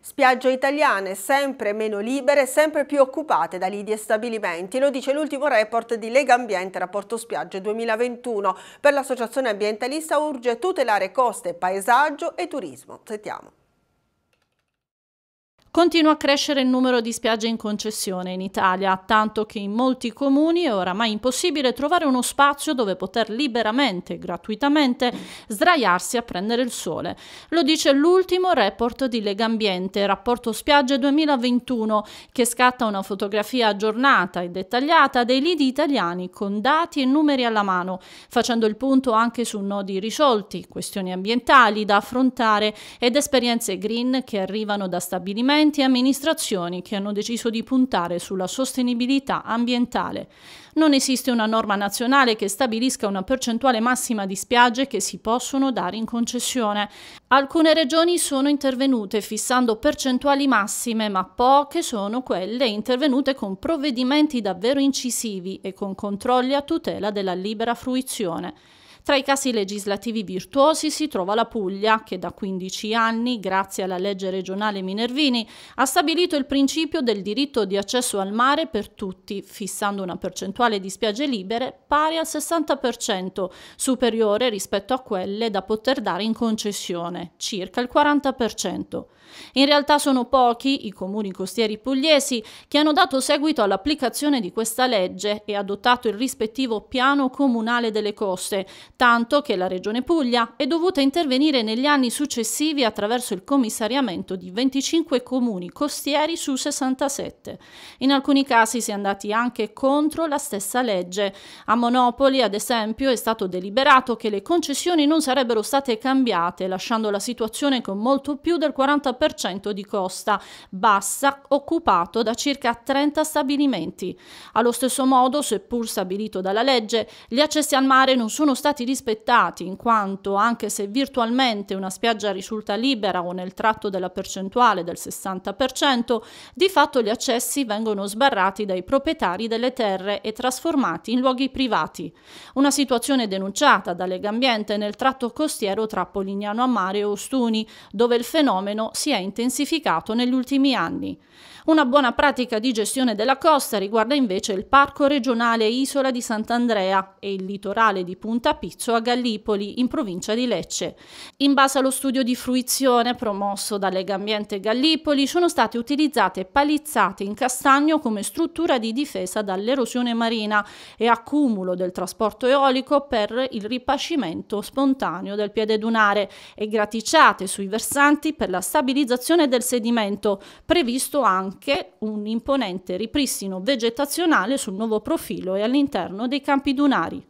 Spiagge italiane sempre meno libere, sempre più occupate da lidi e stabilimenti, lo dice l'ultimo report di Lega Ambiente Rapporto Spiagge 2021. Per l'associazione ambientalista urge tutelare coste, paesaggio e turismo. Sentiamo. Continua a crescere il numero di spiagge in concessione in Italia, tanto che in molti comuni è oramai impossibile trovare uno spazio dove poter liberamente e gratuitamente sdraiarsi a prendere il sole. Lo dice l'ultimo report di Legambiente, rapporto spiagge 2021, che scatta una fotografia aggiornata e dettagliata dei lidi italiani con dati e numeri alla mano, facendo il punto anche su nodi risolti, questioni ambientali da affrontare ed esperienze green che arrivano da stabilimenti enti e amministrazioni che hanno deciso di puntare sulla sostenibilità ambientale. Non esiste una norma nazionale che stabilisca una percentuale massima di spiagge che si possono dare in concessione. Alcune regioni sono intervenute fissando percentuali massime, ma poche sono quelle intervenute con provvedimenti davvero incisivi e con controlli a tutela della libera fruizione. Tra i casi legislativi virtuosi si trova la Puglia, che da 15 anni, grazie alla legge regionale Minervini, ha stabilito il principio del diritto di accesso al mare per tutti, fissando una percentuale di spiagge libere pari al 60%, superiore rispetto a quelle da poter dare in concessione, circa il 40%. In realtà sono pochi i comuni costieri pugliesi che hanno dato seguito all'applicazione di questa legge e adottato il rispettivo piano comunale delle coste, tanto che la Regione Puglia è dovuta intervenire negli anni successivi attraverso il commissariamento di 25 comuni costieri su 67. In alcuni casi si è andati anche contro la stessa legge. A Monopoli, ad esempio, è stato deliberato che le concessioni non sarebbero state cambiate, lasciando la situazione con molto più del 40% di costa bassa occupato da circa 30 stabilimenti. Allo stesso modo, seppur stabilito dalla legge, gli accessi al mare non sono stati rispettati in quanto, anche se virtualmente una spiaggia risulta libera o nel tratto della percentuale del 60%, di fatto gli accessi vengono sbarrati dai proprietari delle terre e trasformati in luoghi privati. Una situazione denunciata da Legambiente nel tratto costiero tra Polignano a Mare e Ostuni, dove il fenomeno si è intensificato negli ultimi anni. Una buona pratica di gestione della costa riguarda invece il Parco regionale Isola di Sant'Andrea e il litorale di Punta Pizza Abruzzo, a Gallipoli, in provincia di Lecce. In base allo studio di fruizione promosso da Lega Ambiente Gallipoli, sono state utilizzate palizzate in castagno come struttura di difesa dall'erosione marina e accumulo del trasporto eolico per il ripascimento spontaneo del piede dunare e graticciate sui versanti per la stabilizzazione del sedimento, previsto anche un imponente ripristino vegetazionale sul nuovo profilo e all'interno dei campi dunari.